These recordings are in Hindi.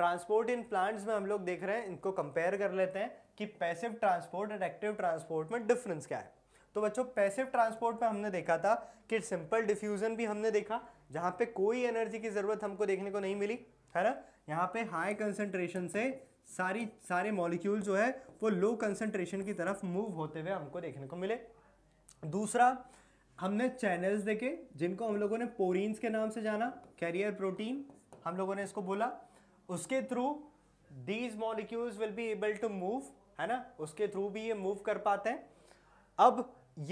ट्रांसपोर्ट इन प्लांट्स में हम लोग देख रहे हैं इनको कंपेयर कर लेते हैं कि पैसिव ट्रांसपोर्ट और एक्टिव ट्रांसपोर्ट में डिफरेंस क्या है तो बच्चों पैसिव ट्रांसपोर्ट में हमने देखा था कि सिंपल डिफ्यूजन भी हमने देखा जहाँ पे कोई एनर्जी की ज़रूरत हमको देखने को नहीं मिली है ना यहाँ पे हाई कंसेंट्रेशन से सारी सारे मॉलिक्यूल जो है वो लो कंसेंट्रेशन की तरफ मूव होते हुए हमको देखने को मिले दूसरा हमने चैनल्स देखे जिनको हम लोगों ने पोरिन्स के नाम से जाना कैरियर प्रोटीन हम लोगों ने इसको बोला उसके through these molecules will be able to move है ना उसके थ्रू भी ये मूव कर पाते हैं अब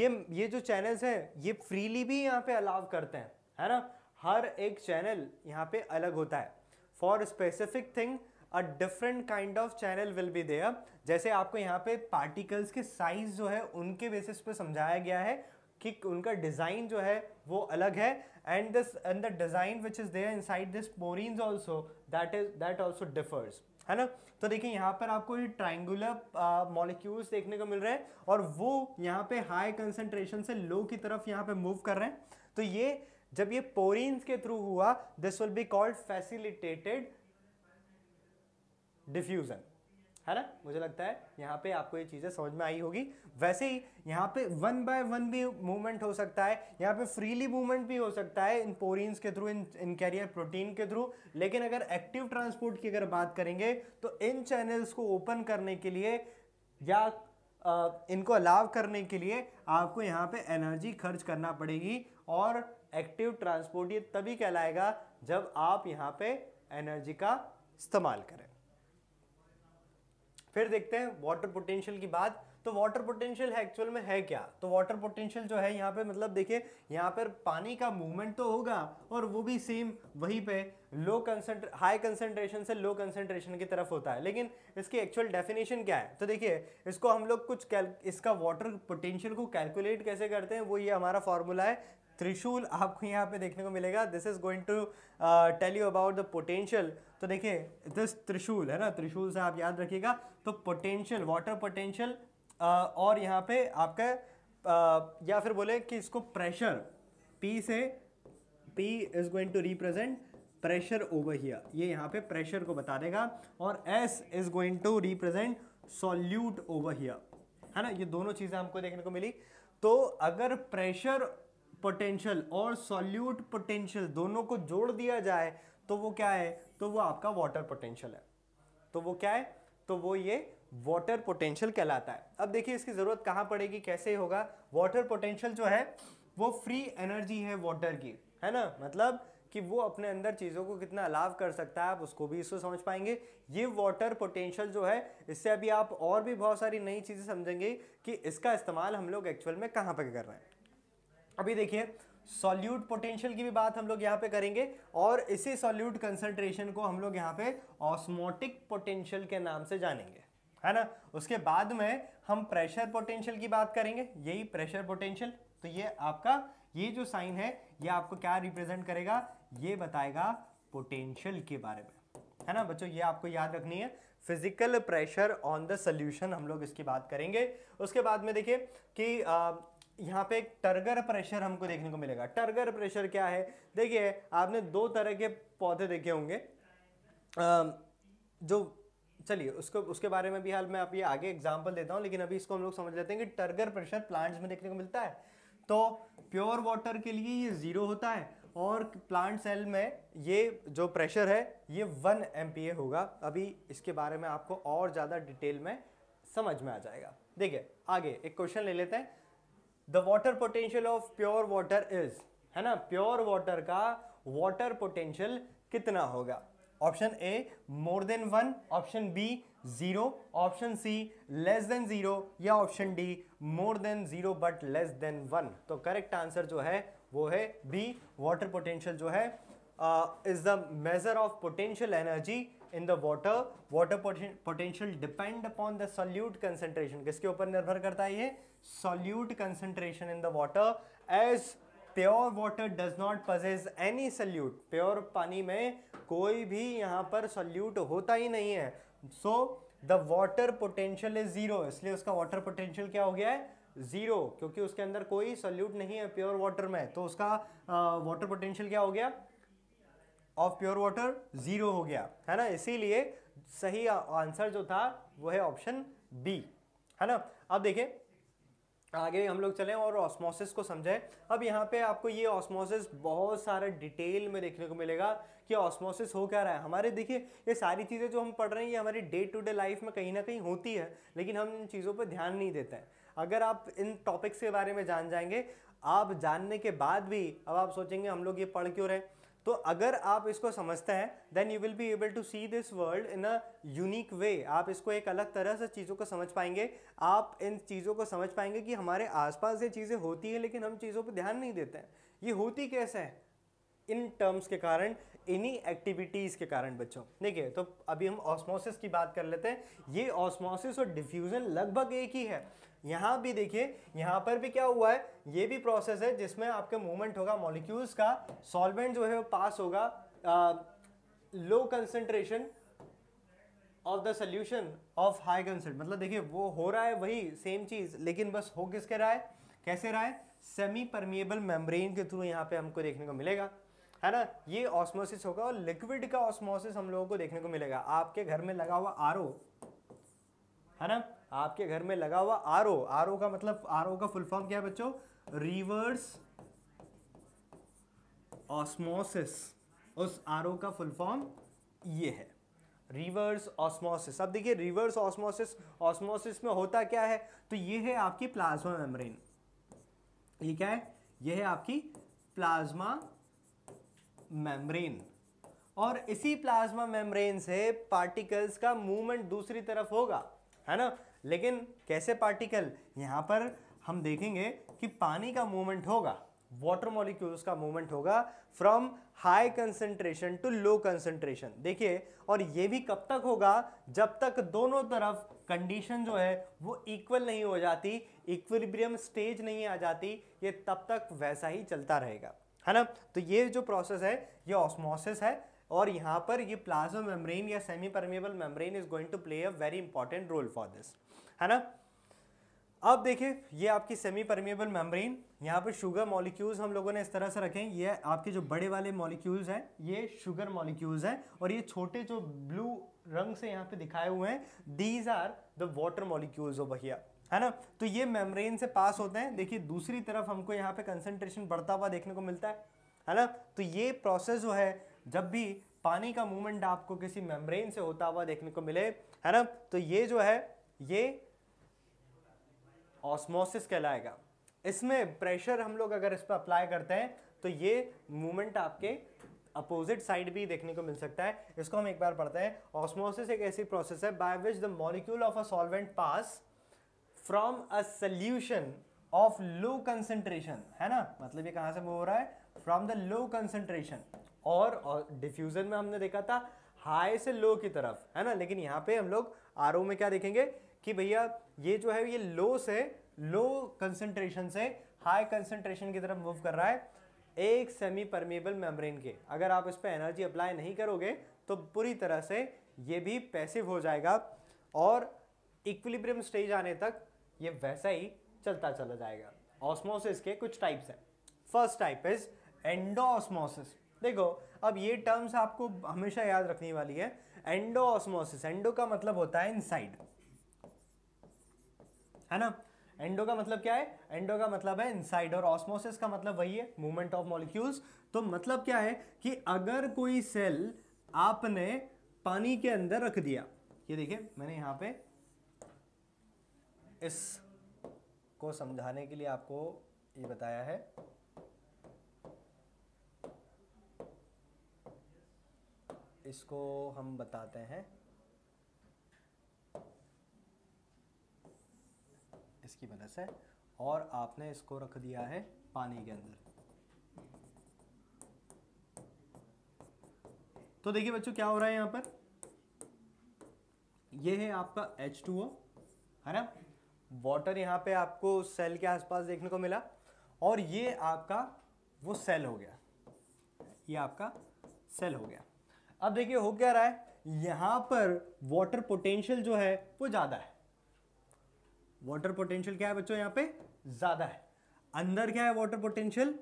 ये ये जो चैनल्स हैं ये फ्रीली भी यहाँ पे अलाव करते हैं है ना हर एक चैनल यहाँ पे अलग होता है for specific thing a different kind of channel will be there जैसे आपको यहाँ पे पार्टिकल्स के साइज जो है उनके बेसिस पे समझाया गया है कि उनका डिज़ाइन जो है वो अलग है and this and the design which is there inside this porin also that is that also differs है ना तो देखिए यहाँ पर आपको ये ट्राइंगुलर मॉलिक्यूल्स देखने को मिल रहे हैं और वो यहाँ पे हाई कंसेंट्रेशन से लो की तरफ यहाँ पे मूव कर रहे हैं तो ये जब ये पोरिन्स के थ्रू हुआ this will be called facilitated diffusion है ना मुझे लगता है यहाँ पे आपको ये चीज़ें समझ में आई होगी वैसे ही यहाँ पे वन बाय वन भी मूवमेंट हो सकता है यहाँ पे फ्रीली मूवमेंट भी हो सकता है इन पोरिन्स के थ्रू इन इन कैरियर प्रोटीन के थ्रू लेकिन अगर एक्टिव ट्रांसपोर्ट की अगर बात करेंगे तो इन चैनल्स को ओपन करने के लिए या आ, इनको अलाव करने के लिए आपको यहाँ पर एनर्जी खर्च करना पड़ेगी और एक्टिव ट्रांसपोर्ट ये तभी कहलाएगा जब आप यहाँ पर एनर्जी का इस्तेमाल करें फिर देखते हैं वाटर पोटेंशियल की बात तो वाटर पोटेंशियल है एक्चुअल में है क्या तो वाटर पोटेंशियल जो है यहाँ पे मतलब देखिए यहाँ पर पानी का मूवमेंट तो होगा और वो भी सेम वहीं पे लो कंसेंट्रे हाई कंसेंट्रेशन से लो कंसेंट्रेशन की तरफ होता है लेकिन इसकी एक्चुअल डेफिनेशन क्या है तो देखिए इसको हम लोग कुछ इसका वाटर पोटेंशियल को कैलकुलेट कैसे करते हैं वो ये हमारा फॉर्मूला है त्रिशूल आपको यहाँ पे देखने को मिलेगा this is going to tell you about the potential तो देखिए दिस त्रिशूल है ना त्रिशूल से आप याद रखिएगा तो पोटेंशियल वाटर पोटेंशियल और यहाँ पे आपका uh, या फिर बोले कि इसको प्रेशर पी से P is going to represent pressure over here ये यहाँ पे प्रेशर को बता देगा और S is going to represent solute over here है ना ये दोनों चीज़ें हमको देखने को मिली तो अगर प्रेशर पोटेंशियल और सॉल्यूट पोटेंशियल दोनों को जोड़ दिया जाए तो वो क्या है तो वो आपका वाटर पोटेंशियल है तो वो क्या है तो वो ये वाटर पोटेंशियल कहलाता है अब देखिए इसकी ज़रूरत कहाँ पड़ेगी कैसे होगा वाटर पोटेंशियल जो है वो फ्री एनर्जी है वाटर की है ना मतलब कि वो अपने अंदर चीज़ों को कितना अलाव कर सकता है आप उसको भी इसको समझ पाएंगे ये वाटर पोटेंशियल जो है इससे अभी आप और भी बहुत सारी नई चीज़ें समझेंगे कि इसका इस्तेमाल हम लोग एक्चुअल में कहाँ पर कर रहे हैं अभी देखिए सॉल्यूट पोटेंशियल की भी बात हम लोग यहाँ पे करेंगे और इसी सॉल्यूट कंसंट्रेशन को हम लोग यहाँ पे ऑस्मोटिक पोटेंशियल के नाम से जानेंगे है ना उसके बाद में हम प्रेशर पोटेंशियल की बात करेंगे यही प्रेशर पोटेंशियल तो ये आपका ये जो साइन है ये आपको क्या रिप्रेजेंट करेगा ये बताएगा पोटेंशियल के बारे में है ना बच्चों ये आपको याद रखनी है physical pressure on the solution हम लोग इसकी बात करेंगे उसके बाद में देखिए कि आ, यहाँ पे एक टर्गर प्रेशर हमको देखने को मिलेगा टर्गर प्रेशर क्या है देखिए आपने दो तरह के पौधे देखे होंगे जो चलिए उसको उसके बारे में भी हाल मैं आप ये आगे एग्जाम्पल देता हूँ लेकिन अभी इसको हम लोग समझ लेते हैं कि टर्गर प्रेशर प्लांट्स में देखने को मिलता है तो प्योर वाटर के लिए ये ज़ीरो होता है और प्लांट सेल में ये जो प्रेशर है ये वन एम होगा अभी इसके बारे में आपको और ज़्यादा डिटेल में समझ में आ जाएगा देखिए आगे एक क्वेश्चन ले लेते हैं the water potential of pure water is है ना प्योर वाटर का वाटर पोटेंशियल कितना होगा option A more than one option B zero option C less than zero या option D more than zero but less than one तो करेक्ट आंसर जो है वो है बी वाटर पोटेंशियल जो है uh, is the measure of potential energy in the water water potential depend upon the solute concentration किसके ऊपर निर्भर करता है ये solute concentration in the water as pure water does not possess any solute pure पानी में कोई भी यहाँ पर सोल्यूट होता ही नहीं है so the water potential is zero इसलिए उसका वाटर पोटेंशियल क्या हो गया है ज़ीरो क्योंकि उसके अंदर कोई सोल्यूट नहीं है प्योर वाटर में तो उसका वाटर uh, पोटेंशियल क्या हो गया ऑफ प्योर वाटर जीरो हो गया है ना इसीलिए सही आंसर जो था वो है ऑप्शन बी है ना अब देखिए आगे हम लोग चलें और ऑस्मोसिस को समझें अब यहाँ पे आपको ये ऑस्मोसिस बहुत सारे डिटेल में देखने को मिलेगा कि ऑस्मोसिस हो क्या रहा है हमारे देखिए ये सारी चीज़ें जो हम पढ़ रहे हैं ये हमारी डे टू डे लाइफ में कहीं ना कहीं होती है लेकिन हम इन चीज़ों पर ध्यान नहीं देते हैं अगर आप इन टॉपिक्स के बारे में जान जाएंगे आप जानने के बाद भी अब आप सोचेंगे हम लोग ये पढ़ क्यों रहे हैं तो अगर आप इसको समझते हैं then you will be able to see this world in a unique way आप इसको एक अलग तरह से चीज़ों को समझ पाएंगे आप इन चीज़ों को समझ पाएंगे कि हमारे आसपास ये चीज़ें होती हैं लेकिन हम चीज़ों पर ध्यान नहीं देते हैं ये होती कैसे हैं इन टर्म्स के कारण इन्हीं एक्टिविटीज़ के कारण बच्चों देखिए तो अभी हम ऑस्मोसिस की बात कर लेते हैं ये ऑस्मोसिस और डिफ्यूज़न लगभग एक ही है यहाँ भी देखिए यहाँ पर भी क्या हुआ है ये भी प्रोसेस है जिसमें आपके मूवमेंट होगा मॉलिक्यूल्स का सॉल्वेंट जो है वो पास होगा low concentration of the solution of high कंसेंट मतलब देखिए वो हो रहा है वही सेम चीज़ लेकिन बस हो किसके रहा है कैसे रहा है सेमी परमिएबल मेम्ब्रेन के थ्रू यहाँ पे हमको देखने को मिलेगा है ना ये ऑस्मोसिस होगा और लिक्विड का ऑस्मोसिस हम लोगों को देखने को मिलेगा आपके घर में लगा हुआ आर है ना आपके घर में लगा हुआ आर ओ आर ओ का मतलब आर ओ का फुल फॉर्म क्या है बच्चों रिवर्स ऑस्मोसिस उस आर ओ का फुल फॉर्म ये है रिवर्स ऑस्मोसिस अब देखिए रिवर्स ऑस्मोसिस ऑस्मोसिस में होता क्या है तो ये है आपकी प्लाज्मा मेम्ब्रेन ये क्या है ये है आपकी प्लाज्मा मेम्ब्रेन और इसी प्लाज्मा मेम्ब्रेन से पार्टिकल्स का मूवमेंट दूसरी तरफ होगा है ना लेकिन कैसे पार्टिकल यहाँ पर हम देखेंगे कि पानी का मूवमेंट होगा वाटर मॉलिक्यूल्स का मूवमेंट होगा from high concentration to low concentration देखिए और ये भी कब तक होगा जब तक दोनों तरफ कंडीशन जो है वो इक्वल नहीं हो जाती इक्विलिब्रियम स्टेज नहीं आ जाती ये तब तक वैसा ही चलता रहेगा है ना तो ये जो प्रोसेस है ये ऑस्मोसिस है और यहाँ पर ये प्लाज्मा मेम्ब्रेन या semi permeable membrane is going to play a very important role for this है ना अब देखिए ये आपकी सेमी परमिएबल मेम्ब्रेन यहाँ पर शुगर मॉलिक्यूल्स हम लोगों ने इस तरह से रखे हैं ये आपके जो बड़े वाले मॉलिक्यूल्स हैं ये शुगर मॉलिक्यूल्स हैं और ये छोटे जो ब्लू रंग से यहाँ पे दिखाए हुए हैं these are the water molecules over here है ना तो ये मेम्ब्रेन से पास होते हैं देखिए दूसरी तरफ हमको यहाँ पे कंसनट्रेशन बढ़ता हुआ देखने को मिलता है है ना तो ये प्रोसेस जो है जब भी पानी का मूवमेंट आपको किसी मेम्ब्रेन से होता हुआ देखने को मिले है ना तो ये जो है ये ऑस्मोसिस कहलाएगा इसमें प्रेशर हम लोग अगर इस पर अप्लाई करते हैं तो ये मूवमेंट आपके अपोजिट साइड भी देखने को मिल सकता है इसको हम एक बार पढ़ते हैं ऑस्मोसिस एक ऐसी प्रोसेस है by which the molecule of a solvent pass from a solution of low concentration है ना मतलब ये कहाँ से मूव हो रहा है फ्रॉम द लो कंसेंट्रेशन और डिफ्यूजन में हमने देखा था हाई से लो की तरफ है ना लेकिन यहाँ पे हम लोग आर में क्या देखेंगे कि भैया ये जो है ये लो से लो कंसेंट्रेशन से हाई कंसेंट्रेशन की तरफ मूव कर रहा है एक सेमी परमेबल मेम्ब्रेन के अगर आप इस पर एनर्जी अप्लाई नहीं करोगे तो पूरी तरह से ये भी पैसिव हो जाएगा और इक्विलिब्रियम स्टेज आने तक ये वैसा ही चलता चला जाएगा ऑस्मोसिस के कुछ टाइप्स हैं फर्स्ट टाइप इज एंडोऑस्मोसिस देखो अब ये टर्म्स आपको हमेशा याद रखने वाली है एंडोऑस्मोसिस एंडो का मतलब होता है इनसाइड है ना एंडो का मतलब क्या है एंडो का मतलब है इनसाइड और ऑस्मोसिस का मतलब वही है मूवमेंट ऑफ मॉलिक्यूल्स तो मतलब क्या है कि अगर कोई सेल आपने पानी के अंदर रख दिया ये देखिए मैंने यहाँ पे इस को समझाने के लिए आपको ये बताया है इसको हम बताते हैं इसकी वजह से और आपने इसको रख दिया है पानी के अंदर तो देखिए बच्चों क्या हो रहा है यहां पर ये है आपका H2O है ना वाटर यहां पे आपको सेल के आसपास देखने को मिला और ये आपका वो सेल हो गया ये आपका सेल हो गया अब देखिए हो क्या रहा है यहां पर वाटर पोटेंशियल जो है वो ज़्यादा है वाटर पोटेंशियल क्या है बच्चों यहाँ पे ज्यादा है अंदर क्या है वाटर पोटेंशियल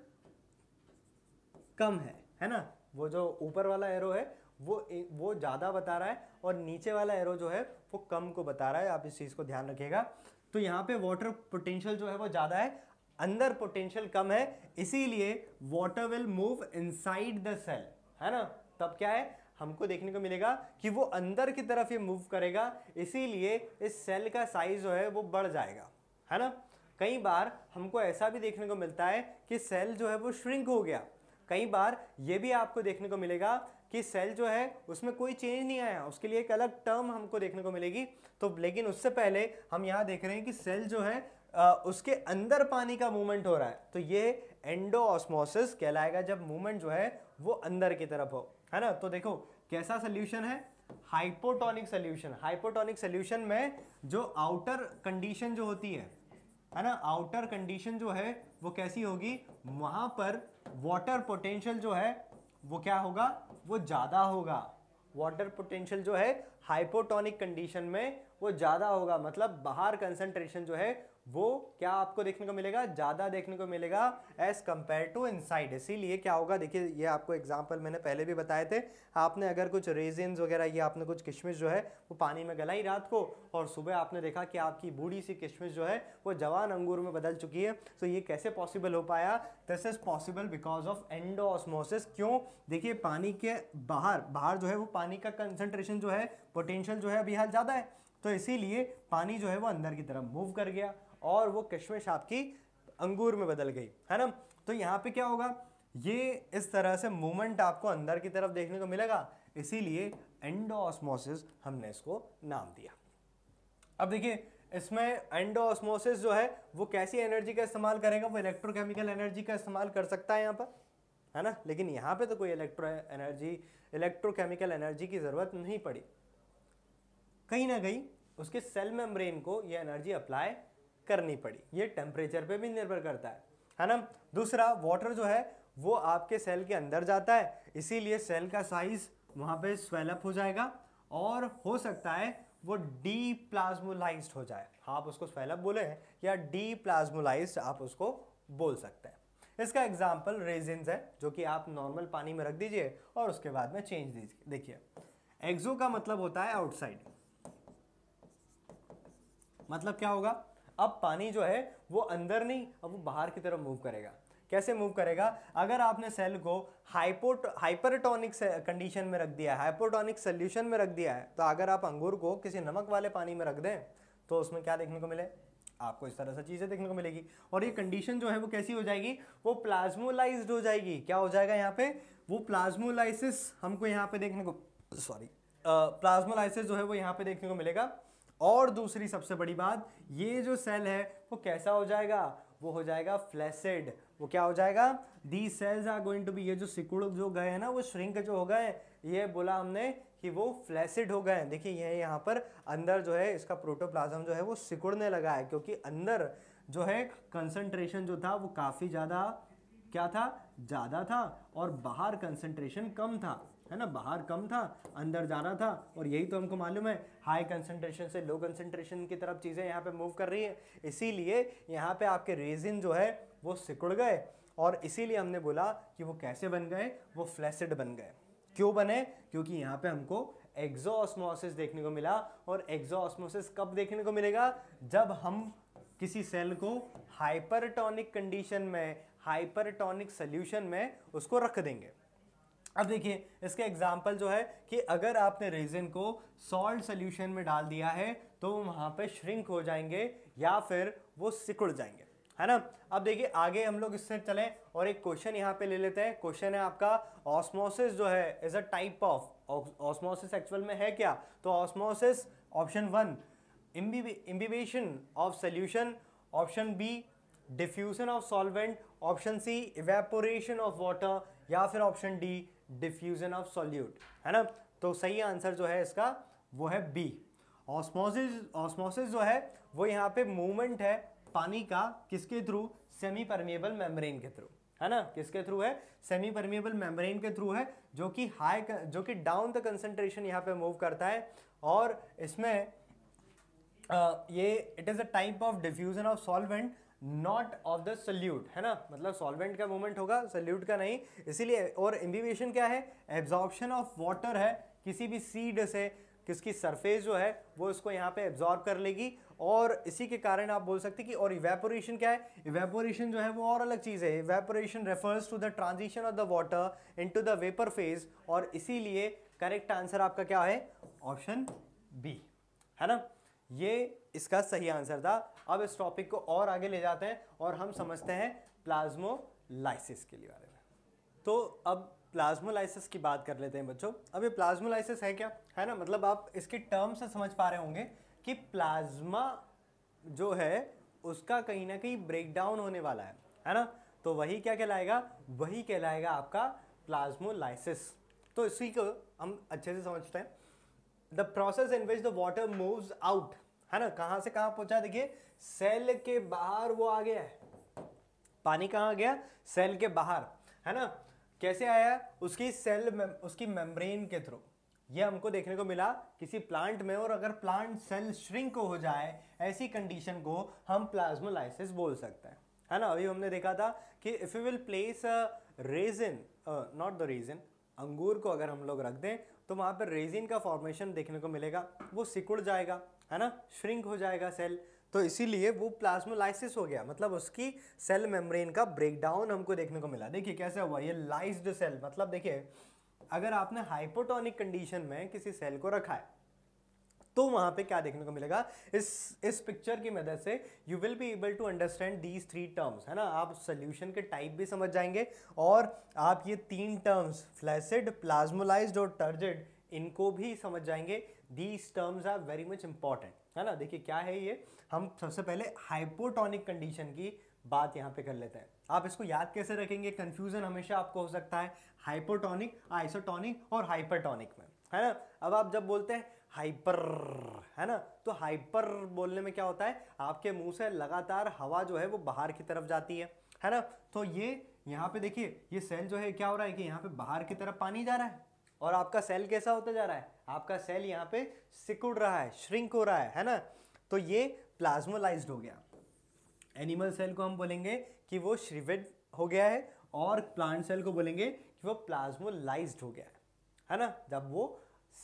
कम है है ना वो जो ऊपर वाला एरो है वो वो ज़्यादा बता रहा है और नीचे वाला एरो जो है वो कम को बता रहा है आप इस चीज़ को ध्यान रखिएगा तो यहाँ पे वाटर पोटेंशियल जो है वो ज़्यादा है अंदर पोटेंशियल कम है इसीलिए water will move inside the cell है ना तब क्या है हमको देखने को मिलेगा कि वो अंदर की तरफ ये मूव करेगा इसीलिए इस सेल का साइज जो है वो बढ़ जाएगा है ना कई बार हमको ऐसा भी देखने को मिलता है कि सेल जो है वो श्रिंक हो गया कई बार ये भी आपको देखने को मिलेगा कि सेल जो है उसमें कोई चेंज नहीं आया उसके लिए एक अलग टर्म हमको देखने को मिलेगी तो लेकिन उससे पहले हम यहाँ देख रहे हैं कि सेल जो है आ, उसके अंदर पानी का मूवमेंट हो रहा है तो ये एंडो ऑस्मोसिस कहलाएगा जब मूवमेंट जो है वो अंदर की तरफ हो है ना तो देखो कैसा सोल्यूशन है हाइपोटोनिक सोल्यूशन हाइपोटोनिक सोल्यूशन में जो आउटर कंडीशन जो होती है है ना आउटर कंडीशन जो है वो कैसी होगी वहां पर वाटर पोटेंशियल जो है वो क्या होगा वो ज़्यादा होगा वाटर पोटेंशियल जो है हाइपोटोनिक कंडीशन में वो ज़्यादा होगा मतलब बाहर कंसंट्रेशन जो है वो क्या आपको देखने को मिलेगा ज़्यादा देखने को मिलेगा एज कम्पेयर टू इनसाइड इसीलिए क्या होगा देखिए ये आपको एग्जाम्पल मैंने पहले भी बताए थे आपने अगर कुछ रेजिन्स वगैरह ये आपने कुछ किशमिश जो है वो पानी में गलाई रात को और सुबह आपने देखा कि आपकी बूढ़ी सी किशमिश जो है वो जवान अंगूर में बदल चुकी है तो ये कैसे पॉसिबल हो पाया this is possible because of endo osmosis क्यों देखिए पानी के बाहर बाहर जो है वो पानी का कंसनट्रेशन जो है पोटेंशियल जो है अभी हाल ज़्यादा है तो इसीलिए पानी जो है वो अंदर की तरफ मूव कर गया और वो किशमिश आपकी अंगूर में बदल गई है ना तो यहाँ पे क्या होगा ये इस तरह से मूवमेंट आपको अंदर की तरफ देखने को मिलेगा इसीलिए एंडोस्मोसिस हमने इसको नाम दिया अब देखिए इसमें एंडोस्मोसिस जो है वो कैसी एनर्जी का इस्तेमाल करेगा वो इलेक्ट्रोकेमिकल एनर्जी का इस्तेमाल कर सकता है यहाँ पर है ना लेकिन यहाँ पे तो कोई इलेक्ट्रो एनर्जी इलेक्ट्रोकेमिकल एनर्जी की ज़रूरत नहीं पड़ी कहीं ना कहीं उसके सेल मेम्ब्रेन को ये एनर्जी अप्लाई करनी पड़ी ये टेम्परेचर पे भी निर्भर करता है है ना दूसरा वाटर जो है वो आपके सेल के अंदर जाता है इसीलिए सेल का साइज वहाँ पे स्वेलअप हो जाएगा और हो सकता है वो डी प्लाज्मोलाइज हो जाए हाँ, आप उसको स्वेलअप बोले हैं या डी प्लाज्मोलाइज आप उसको बोल सकते हैं इसका एग्जाम्पल रेजिन्स है जो कि आप नॉर्मल पानी में रख दीजिए और उसके बाद में चेंज दीजिए देखिए एक्जो का मतलब होता है आउटसाइड मतलब क्या होगा अब पानी जो है वो अंदर नहीं अब वो बाहर की तरफ मूव करेगा कैसे मूव करेगा अगर आपने सेल को हाइपोट हाइपरटोनिक कंडीशन में रख दिया है हाइपोटोनिक सोल्यूशन में रख दिया है तो अगर आप अंगूर को किसी नमक वाले पानी में रख दें तो उसमें क्या देखने को मिले आपको इस तरह से चीज़ें देखने को मिलेगी और ये कंडीशन जो है वो कैसी हो जाएगी वो प्लाज्मोलाइज्ड हो जाएगी क्या हो जाएगा यहाँ पे वो प्लाज्मोलाइसिस हमको यहाँ पे देखने को सॉरी प्लाज्मोलाइसिस जो है वो यहाँ पे देखने को मिलेगा और दूसरी सबसे बड़ी बात ये जो सेल है वो कैसा हो जाएगा वो हो जाएगा फ्लैसेड वो क्या हो जाएगा the cells are going to be ये जो सिकुड़ जो गए हैं ना वो श्रिंक जो हो गए ये बोला हमने कि वो फ्लैसिड हो गए देखिए ये यहाँ पर अंदर जो है इसका प्रोटोप्लाज्म जो है वो सिकुड़ने लगा है क्योंकि अंदर जो है कंसंट्रेशन जो था वो काफ़ी ज़्यादा क्या था ज़्यादा था और बाहर कंसंट्रेशन कम था है ना बाहर कम था अंदर जाना था और यही तो हमको मालूम है हाई कंसनट्रेशन से लो कंसनट्रेशन की तरफ चीज़ें यहाँ पे मूव कर रही है इसीलिए यहाँ पे आपके रेजिन जो है वो सिकुड़ गए और इसीलिए हमने बोला कि वो कैसे बन गए वो फ्लैसिड बन गए क्यों बने क्योंकि यहाँ पे हमको एग्जो देखने को मिला और एग्जो कब देखने को मिलेगा जब हम किसी सेल को हाइपरटोनिक कंडीशन में हाइपरटोनिक सोल्यूशन में उसको रख देंगे अब देखिए इसके एग्जाम्पल जो है कि अगर आपने रेजिन को सॉल्ट सोल्यूशन में डाल दिया है तो वहां पे श्रिंक हो जाएंगे या फिर वो सिकुड़ जाएंगे है ना अब देखिए आगे हम लोग इससे चलें और एक क्वेश्चन यहाँ पे ले लेते हैं क्वेश्चन है आपका ऑस्मोसिस जो है is a type of osmosis actual में है क्या तो osmosis option one imbibition of solution option B diffusion of solvent option C evaporation of water या फिर option D diffusion of solute है ना तो सही आंसर जो है इसका वो है बी ऑस्मोसिस ऑस्मोसिस जो है वो यहाँ पे मूवमेंट है पानी का किसके थ्रू सेमी परमिएबल मेम्ब्रेन के थ्रू है ना किसके थ्रू है सेमी परमिएबल मेम्ब्रेन के थ्रू है जो कि हाई जो कि डाउन द कंसंट्रेशन यहाँ पे मूव करता है और इसमें आ, ये it is a type of diffusion of solvent not of the solute है ना मतलब सॉल्वेंट का मूवमेंट होगा सल्यूट का नहीं इसीलिए और इम्बिवेशन क्या है एब्जॉर्प्शन ऑफ वाटर है किसी भी सीड से किसकी सरफेस जो है वो इसको यहाँ पे एब्जॉर्ब कर लेगी और इसी के कारण आप बोल सकते हैं कि और इवेपोरेशन क्या है इवेपोरेशन जो है वो और अलग चीज़ है evaporation refers to the transition of the water into the vapour phase और इसीलिए करेक्ट आंसर आपका क्या है ऑप्शन बी है ना ये इसका सही आंसर था अब इस टॉपिक को और आगे ले जाते हैं और हम समझते हैं प्लाज्मोलाइसिस के लिए बारे में तो अब प्लाज्मोलाइसिस की बात कर लेते हैं बच्चों अब ये प्लाज्मोलाइसिस है क्या है ना मतलब आप इसके टर्म से समझ पा रहे होंगे कि प्लाज्मा जो है उसका कहीं ना कहीं ब्रेक डाउन होने वाला है है ना तो वही क्या कहलाएगा वही कहलाएगा आपका प्लाज्मोलाइसिस तो इसी को हम अच्छे से समझते हैं the process in which the water moves out है ना कहां से कहां पहुंचा देखिए सेल के बाहर वो आ गया है पानी आ गया सेल के बाहर है ना कैसे आया उसकी सेल में, उसकी मेम्ब्रेन के थ्रू ये हमको देखने को मिला किसी प्लांट में और अगर प्लांट सेल श्रिंक हो जाए ऐसी कंडीशन को हम प्लाज्मोलाइसिस बोल सकते हैं है ना अभी हमने देखा था कि if you will place raisin not the raisin अंगूर को अगर हम लोग रख दें तो वहाँ पर रेजिन का फॉर्मेशन देखने को मिलेगा वो सिकुड़ जाएगा है ना श्रिंक हो जाएगा सेल तो इसीलिए वो प्लाज्मोलाइसिस हो गया मतलब उसकी सेल मेम्ब्रेन का ब्रेकडाउन हमको देखने को मिला देखिए कैसे हुआ ये लाइज्ड सेल मतलब देखिए अगर आपने हाइपोटोनिक कंडीशन में किसी सेल को रखा है तो वहां पे क्या देखने को मिलेगा इस इस पिक्चर की मदद से you will be able to understand these three terms है ना आप सोल्यूशन के टाइप भी समझ जाएंगे और आप ये तीन टर्म्स फ्लैसिड प्लाज्मोलाइज और टर्जेड इनको भी समझ जाएंगे these terms are very much important है ना देखिए क्या है ये हम सबसे पहले हाइपोटोनिक कंडीशन की बात यहाँ पे कर लेते हैं आप इसको याद कैसे रखेंगे कंफ्यूजन हमेशा आपको हो सकता है हाइपोटोनिक आइसोटोनिक और हाइपरटोनिक में है ना अब आप जब बोलते हैं हाइपर है ना तो हाइपर बोलने में क्या होता है आपके मुंह से लगातार हवा जो है वो बाहर की तरफ जाती है है ना तो ये यहाँ पे देखिए ये सेल जो है क्या हो रहा है कि यहाँ पे बाहर की तरफ पानी जा रहा है और आपका सेल कैसा होता जा रहा है आपका सेल यहाँ पे सिकुड़ रहा है श्रिंक हो रहा है है ना तो ये प्लाज्मोलाइज्ड हो गया एनिमल सेल को हम बोलेंगे कि वो श्रीवेड हो गया है और प्लांट सेल को बोलेंगे कि वो प्लाज्मोलाइज्ड हो गया है है ना जब वो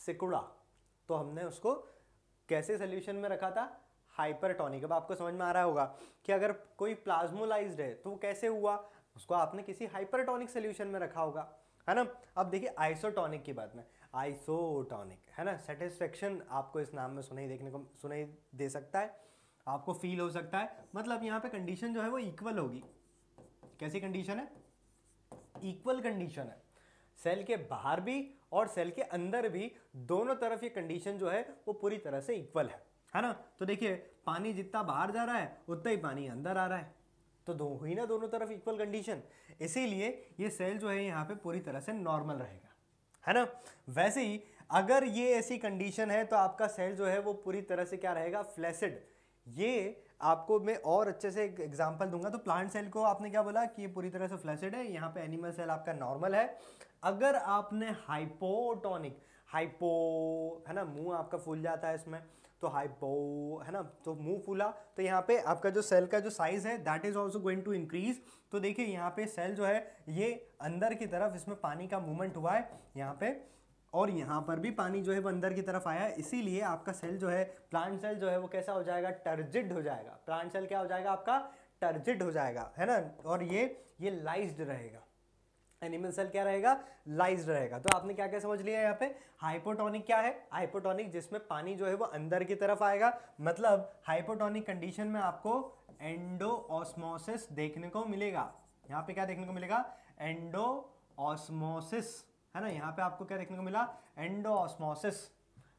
सिकुड़ा तो हमने उसको कैसे सोल्यूशन में रखा था हाइपरटोनिक अब आपको समझ में आ रहा होगा कि अगर कोई प्लाज्मोलाइज है तो वो कैसे हुआ उसको आपने किसी हाइपरटोनिक सोल्यूशन में रखा होगा है ना अब देखिए आइसोटोनिक की बात में आइसोटोनिक है ना सेटिस्फेक्शन आपको इस नाम में सुनाई देखने को सुनाई दे सकता है आपको फील हो सकता है मतलब यहाँ पे कंडीशन जो है वो इक्वल होगी कैसी कंडीशन है इक्वल कंडीशन है सेल के बाहर भी और सेल के अंदर भी दोनों तरफ ये कंडीशन जो है वो पूरी तरह से इक्वल है है ना तो देखिए पानी जितना बाहर जा रहा है उतना ही पानी अंदर आ रहा है तो दो हुई ना दोनों तरफ इक्वल कंडीशन इसीलिए ये सेल जो है यहाँ पे पूरी तरह से नॉर्मल रहेगा है ना वैसे ही अगर ये ऐसी कंडीशन है तो आपका सेल जो है वो पूरी तरह से क्या रहेगा फ्लैसिड ये आपको मैं और अच्छे से एक एग्जाम्पल दूंगा तो प्लांट सेल को आपने क्या बोला कि ये पूरी तरह से फ्लैसिड है यहाँ पे एनिमल सेल आपका नॉर्मल है अगर आपने हाइपोटोनिक हाइपो है ना मुंह आपका फूल जाता है इसमें तो हाइपो है ना तो मुंह फूला तो यहाँ पे आपका जो सेल का जो साइज़ है that is also going to increase तो देखिए यहाँ पे सेल जो है ये अंदर की तरफ इसमें पानी का मूवमेंट हुआ है यहाँ पे और यहाँ पर भी पानी जो है वो अंदर की तरफ आया इसीलिए आपका सेल जो है प्लांट सेल जो है वो कैसा हो जाएगा टर्जिड हो जाएगा प्लांट सेल क्या हो जाएगा आपका टर्जिड हो जाएगा है ना और ये ये लाइज्ड रहेगा एनिमल सेल क्या रहेगा लाइज रहेगा तो आपने क्या क्या समझ लिया यहाँ पे हाइपोटोनिक क्या है हाइपोटोनिक जिसमें पानी जो है वो अंदर की तरफ आएगा मतलब हाइपोटोनिक कंडीशन में आपको एंडो ऑस्मोसिस देखने को मिलेगा यहाँ पे क्या देखने को मिलेगा एंडो ऑस्मोसिस है ना यहाँ पे आपको क्या देखने को मिला एंडोस्मोसिस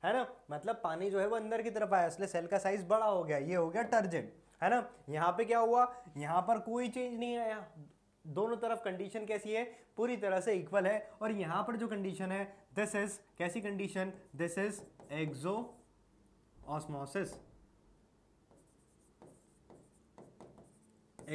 है ना मतलब पानी जो है वो अंदर की तरफ आया इसलिए सेल का साइज बड़ा हो गया ये हो गया टर्जेंट है ना यहाँ पे क्या हुआ यहाँ पर कोई चेंज नहीं आया दोनों तरफ कंडीशन कैसी है पूरी तरह से इक्वल है और यहाँ पर जो कंडीशन है दिस इज कैसी condition this is exo osmosis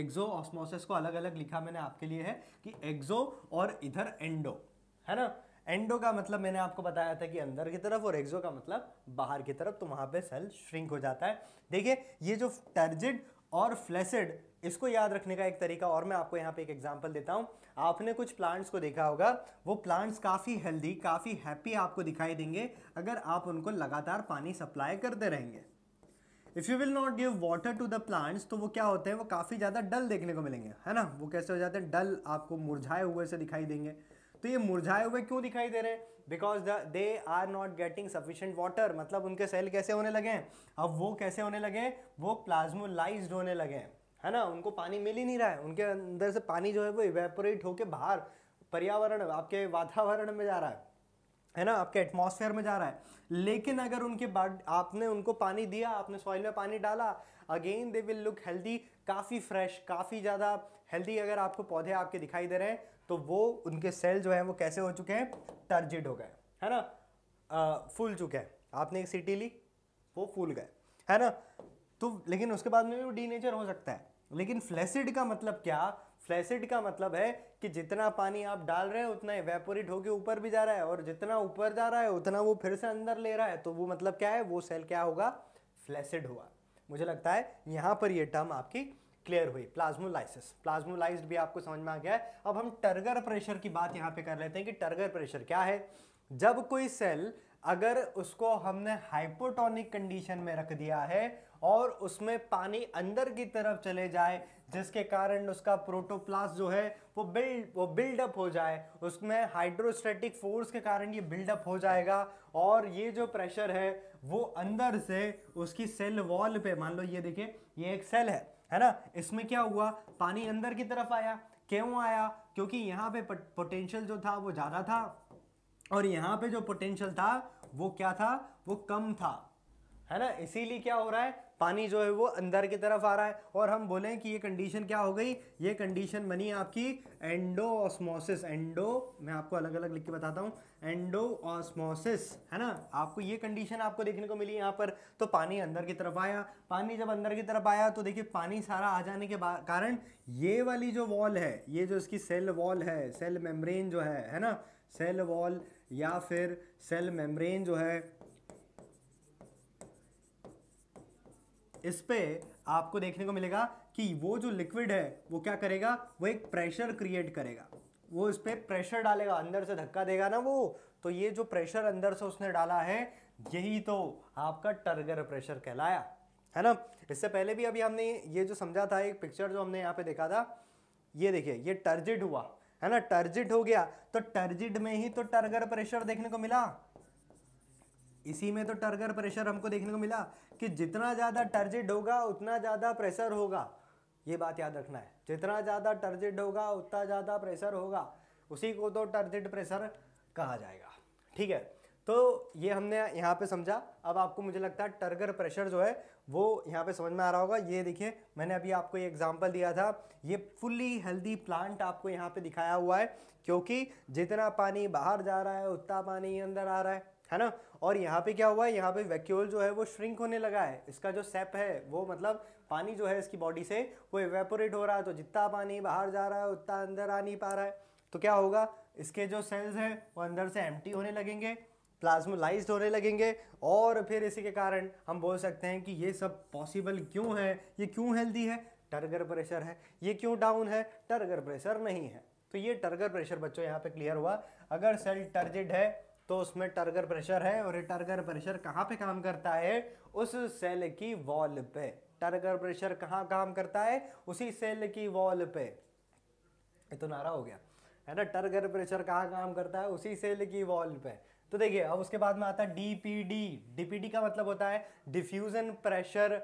exo osmosis को अलग अलग लिखा मैंने आपके लिए है कि एक्जो और इधर एंडो है ना एंडो का मतलब मैंने आपको बताया था कि अंदर की तरफ और एक्सो का मतलब बाहर की तरफ तो वहां पे सेल श्रिंक हो जाता है देखिए ये जो टर्जिड और फ्लैसिड इसको याद रखने का एक तरीका और मैं आपको यहाँ पे एक एग्जांपल देता हूँ आपने कुछ प्लांट्स को देखा होगा वो प्लांट्स काफ़ी हेल्दी काफ़ी हैप्पी आपको दिखाई देंगे अगर आप उनको लगातार पानी सप्लाई करते रहेंगे if you will not give water to the plants तो वो क्या होते हैं वो काफ़ी ज़्यादा डल देखने को मिलेंगे है ना वो कैसे हो जाते हैं डल आपको मुरझाए हुए से दिखाई देंगे तो ये मुरझाए हुए क्यों दिखाई दे रहे हैं because they are not getting sufficient water मतलब उनके सेल कैसे होने लगे हैं अब वो कैसे होने लगे हैं वो प्लाज्मोलाइज होने लगे हैं है ना उनको पानी मिल ही नहीं रहा है उनके अंदर से पानी जो है वो इवेपोरेट होके बाहर पर्यावरण आपके वातावरण में जा रहा है है ना आपके एटमोसफेयर में जा रहा है लेकिन अगर उनके बाद आपने उनको पानी दिया आपने सॉइल में पानी डाला again they will look healthy काफ़ी फ्रेश काफ़ी ज़्यादा हेल्दी अगर आपको पौधे आपके दिखाई दे रहे हैं तो वो उनके सेल जो है वो कैसे हो चुके हैं टर्जिड हो गए है ना आ, फूल चुके हैं आपने एक सीटी ली वो फूल गए है ना तो लेकिन उसके बाद में भी वो डीनेचर हो सकता है लेकिन फ्लैसिड का मतलब क्या फ्लैसिड का मतलब है कि जितना पानी आप डाल रहे हैं उतना इवेपोरेट होकर ऊपर भी जा रहा है और जितना ऊपर जा रहा है उतना वो फिर से अंदर ले रहा है तो वो मतलब क्या है वो सेल क्या होगा फ्लैसिड हुआ मुझे लगता है यहाँ पर ये टर्म आपकी क्लियर हुई प्लाज्मोलाइसिस प्लाज्मोलाइज भी आपको समझ में आ गया है अब हम टर्गर प्रेशर की बात यहाँ पे कर लेते हैं कि टर्गर प्रेशर क्या है जब कोई सेल अगर उसको हमने हाइपोटोनिक कंडीशन में रख दिया है और उसमें पानी अंदर की तरफ चले जाए जिसके कारण उसका प्रोटोप्लास्ट जो है वो बिल्ड वो बिल्डअप हो जाए उसमें हाइड्रोस्टेटिक फोर्स के कारण ये बिल्डअप हो जाएगा और ये जो प्रेशर है वो अंदर से उसकी सेल वॉल पे मान लो ये देखिए ये एक सेल है है ना इसमें क्या हुआ पानी अंदर की तरफ आया क्यों आया क्योंकि यहाँ पे पोटेंशियल जो था वो ज़्यादा था और यहाँ पे जो पोटेंशियल था वो क्या था वो कम था है ना इसीलिए क्या हो रहा है पानी जो है वो अंदर की तरफ आ रहा है और हम बोलें कि ये कंडीशन क्या हो गई ये कंडीशन बनी आपकी एंडो ऑस्मोसिस एंडो मैं आपको अलग अलग लिख के बताता हूँ एंडो ऑस्मोसिस है ना आपको ये कंडीशन आपको देखने को मिली यहाँ पर तो पानी अंदर की तरफ आया पानी जब अंदर की तरफ आया तो देखिए पानी सारा आ जाने के कारण ये वाली जो वॉल है ये जो इसकी सेल वॉल है सेल मेम्ब्रेन जो है है ना सेल वॉल या फिर सेल मेम्ब्रेन जो है इस पे आपको देखने को मिलेगा कि वो जो लिक्विड है वो क्या करेगा वो एक प्रेशर क्रिएट करेगा वो इस पर प्रेशर डालेगा अंदर से धक्का देगा ना वो तो ये जो प्रेशर अंदर से उसने डाला है यही तो आपका टर्गर प्रेशर कहलाया है ना इससे पहले भी अभी हमने ये जो समझा था एक पिक्चर जो हमने यहाँ पे देखा था ये देखिए ये टर्जिड हुआ है ना टर्जिड हो गया तो टर्जिड में ही तो टर्गर प्रेशर देखने को मिला इसी में तो टर्गर प्रेशर हमको देखने को मिला कि जितना ज़्यादा टर्जिड होगा उतना ज़्यादा प्रेशर होगा ये बात याद रखना है जितना ज़्यादा टर्जिड होगा उतना ज़्यादा प्रेशर होगा उसी को तो टर्जिड प्रेशर कहा जाएगा ठीक है तो ये हमने यहाँ पे समझा अब आपको मुझे लगता है टर्गर प्रेशर जो है वो यहाँ पे समझ में आ रहा होगा ये देखिए मैंने अभी आपको ये एग्जांपल दिया था ये फुल्ली हेल्दी प्लांट आपको यहाँ पे दिखाया हुआ है क्योंकि जितना पानी बाहर जा रहा है उतना पानी अंदर आ रहा है है ना और यहाँ पे क्या हुआ है यहाँ पे वैक्यूल जो है वो श्रिंक होने लगा है इसका जो सेप है वो मतलब पानी जो है इसकी बॉडी से वो एवेपोरेट हो रहा है तो जितना पानी बाहर जा रहा है उतना अंदर आ नहीं पा रहा है तो क्या होगा इसके जो सेल्स हैं वो अंदर से एम्प्टी होने लगेंगे प्लाज्मोलाइज होने लगेंगे और फिर इसी के कारण हम बोल सकते हैं कि ये सब पॉसिबल क्यों है ये क्यों हेल्दी है टर्गर प्रेशर है ये क्यों डाउन है टर्गर प्रेशर नहीं है तो ये टर्गर प्रेशर बच्चों यहाँ पे क्लियर हुआ अगर सेल टर्जिड है तो उसमें टर्गर प्रेशर है और ये टर्गर प्रेशर कहाँ पे काम करता है उस सेल की वॉल पे टर्गर प्रेशर कहाँ काम करता है उसी सेल की वॉल पे ये तो नारा हो गया है ना टर्गर प्रेशर कहाँ काम करता है उसी सेल की वॉल पे तो देखिए अब उसके बाद में आता है डीपीडी डीपीडी का मतलब होता है डिफ्यूजन प्रेशर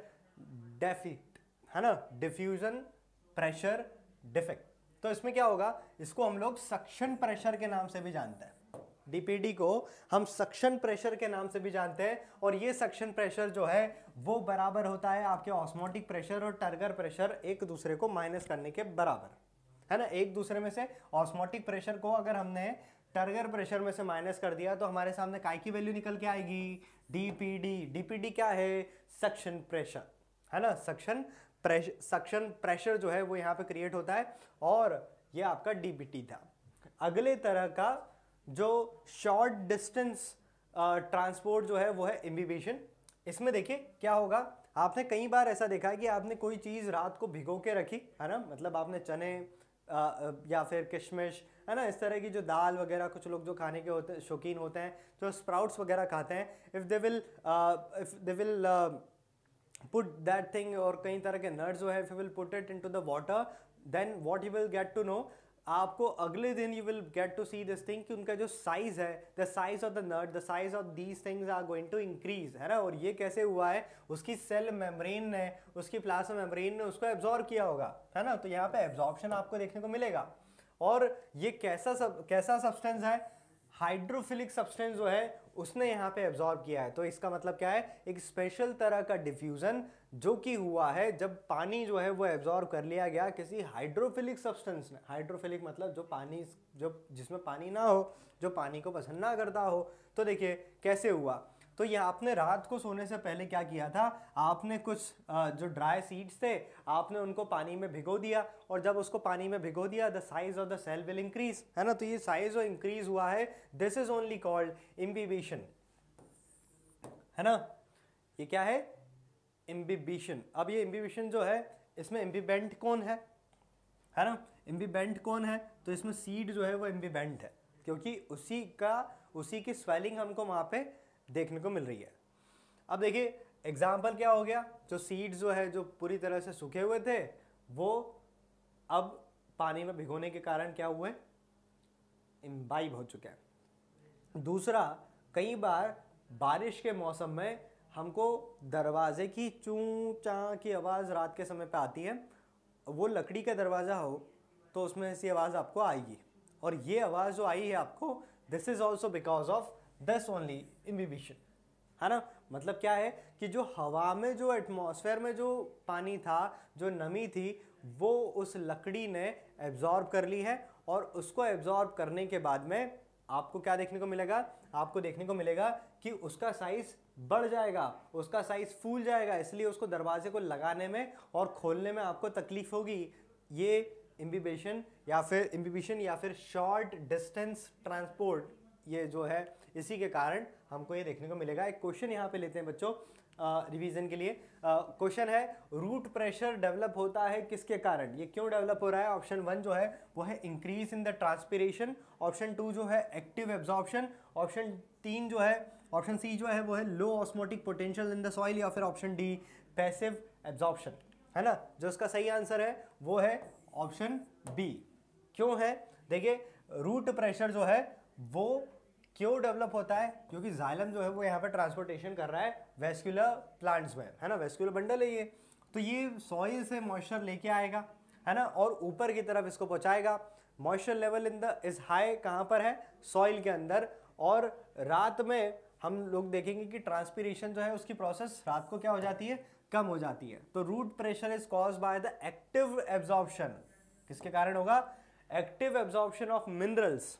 डेफिक्ट है ना डिफ्यूजन प्रेशर डिफेक्ट तो इसमें क्या होगा इसको हम लोग सक्शन प्रेशर के नाम से भी जानते हैं डीपीडी को हम सक्शन प्रेशर के नाम से भी जानते हैं और ये सक्शन प्रेशर जो है वो बराबर होता है आपके ऑस्मोटिक प्रेशर और टर्गर प्रेशर एक दूसरे को माइनस करने के बराबर है ना एक दूसरे में से ऑस्मोटिक प्रेशर को अगर हमने टर्गर प्रेशर में से माइनस कर दिया तो हमारे सामने काय की वैल्यू निकल के आएगी डीपीडी डीपीडी क्या है सक्शन प्रेशर है ना सक्शन प्रेशर सक्शन प्रेशर जो है वो यहाँ पे क्रिएट होता है और ये आपका डीपीटी था अगले तरह का जो शॉर्ट डिस्टेंस ट्रांसपोर्ट जो है वो है इम्बिबेशन इसमें देखिए क्या होगा आपने कई बार ऐसा देखा है कि आपने कोई चीज़ रात को भिगो के रखी है ना मतलब आपने चने आ, uh, uh, या फिर किशमिश है ना इस तरह की जो दाल वगैरह कुछ लोग जो खाने के होते शौकीन होते हैं जो स्प्राउट्स वगैरह खाते हैं if they will if they will put that thing और कई तरह के नट्स जो है if you will put it into the water then what you will get to know आपको अगले दिन you will get to see this thing कि उनका जो साइज है the size of the nut the size of these things are going to increase है ना और ये कैसे हुआ है उसकी सेल मेम्ब्रेन ने उसकी प्लाज्मा मेम्ब्रेन ने उसको एब्जॉर्व किया होगा है ना तो यहाँ पे एब्जॉर्प्शन आपको देखने को मिलेगा और ये कैसा सब कैसा सब्सटेंस है हाइड्रोफिलिक सब्सटेंस जो है उसने यहाँ पे एब्जॉर्ब किया है तो इसका मतलब क्या है एक स्पेशल तरह का डिफ्यूज़न जो कि हुआ है जब पानी जो है वो एब्जॉर्ब कर लिया गया किसी हाइड्रोफिलिक सब्सटेंस ने हाइड्रोफिलिक मतलब जो पानी जो जिसमें पानी ना हो जो पानी को पसंद ना करता हो तो देखिए कैसे हुआ तो ये आपने रात को सोने से पहले क्या किया था आपने कुछ जो ड्राई सीड्स थे आपने उनको पानी में भिगो दिया और जब उसको पानी में भिगो दिया the size of the cell will increase है ना तो ये साइज और इंक्रीज हुआ है this is only called imbibition है ना ये क्या है इम्बिबिशन अब ये इम्बिबिशन जो है इसमें इम्बीबेंट कौन है है ना इम्बीबेंट कौन है तो इसमें सीड जो है वो इम्बीबेंट है क्योंकि उसी का उसी की स्वेलिंग हमको वहाँ पे देखने को मिल रही है अब देखिए एग्जाम्पल क्या हो गया जो सीड्स जो है जो पूरी तरह से सूखे हुए थे वो अब पानी में भिगोने के कारण क्या हुए इम्बाइब हो चुके हैं दूसरा कई बार बारिश के मौसम में हमको दरवाजे की चू चाँ की आवाज़ रात के समय पे आती है वो लकड़ी का दरवाज़ा हो तो उसमें ऐसी आवाज़ आपको आएगी और ये आवाज़ जो आई है आपको this is also because of thus only imbibition है ना मतलब क्या है कि जो हवा में जो एटमॉस्फेयर में जो पानी था जो नमी थी वो उस लकड़ी ने एब्जॉर्ब कर ली है और उसको एब्जॉर्ब करने के बाद में आपको क्या देखने को मिलेगा आपको देखने को मिलेगा कि उसका साइज बढ़ जाएगा उसका साइज फूल जाएगा इसलिए उसको दरवाजे को लगाने में और खोलने में आपको तकलीफ होगी ये इम्बिबेशन या फिर इम्बिबिशन या फिर शॉर्ट डिस्टेंस ट्रांसपोर्ट ये जो है इसी के कारण हमको ये देखने को मिलेगा एक क्वेश्चन यहाँ पे लेते हैं बच्चों रिवीजन के लिए क्वेश्चन है रूट प्रेशर डेवलप होता है किसके कारण ये क्यों डेवलप हो रहा है ऑप्शन वन जो है वो है increase in the transpiration option two जो है एक्टिव एब्जॉर्प्शन ऑप्शन तीन जो है ऑप्शन सी जो है वो है low osmotic potential in the soil या फिर ऑप्शन डी पैसिव एब्जॉर्प्शन है ना जो इसका सही आंसर है वो है ऑप्शन बी क्यों है देखिए रूट प्रेशर जो है वो क्यों डेवलप होता है क्योंकि जाइलम जो है वो यहाँ पर ट्रांसपोर्टेशन कर रहा है वेस्कुलर प्लांट्स में है ना वेस्कुलर बंडल है ये तो ये सॉइल से मॉइस्चर लेके आएगा है ना और ऊपर की तरफ इसको पहुँचाएगा moisture level in the is high कहाँ पर है सॉइल के अंदर और रात में हम लोग देखेंगे कि ट्रांसपीरेशन जो है उसकी प्रोसेस रात को क्या हो जाती है कम हो जाती है तो root pressure is cause by the active absorption किसके कारण होगा active absorption of minerals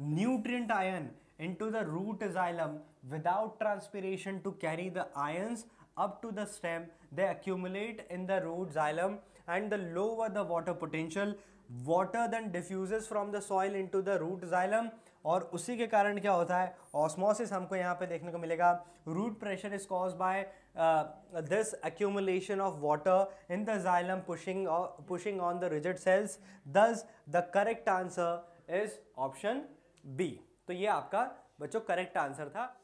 nutrient ion into the root xylem without transpiration to carry the ions up to the stem they accumulate in the root xylem and the lower the water potential water then diffuses from the soil into the root xylem और उसी के कारण क्या होता है ऑस्मोसिस हमको यहाँ पे देखने को मिलेगा root pressure is cause by this accumulation of water in the xylem pushing pushing on the rigid cells thus the correct answer is option B तो ये आपका बच्चों करेक्ट आंसर था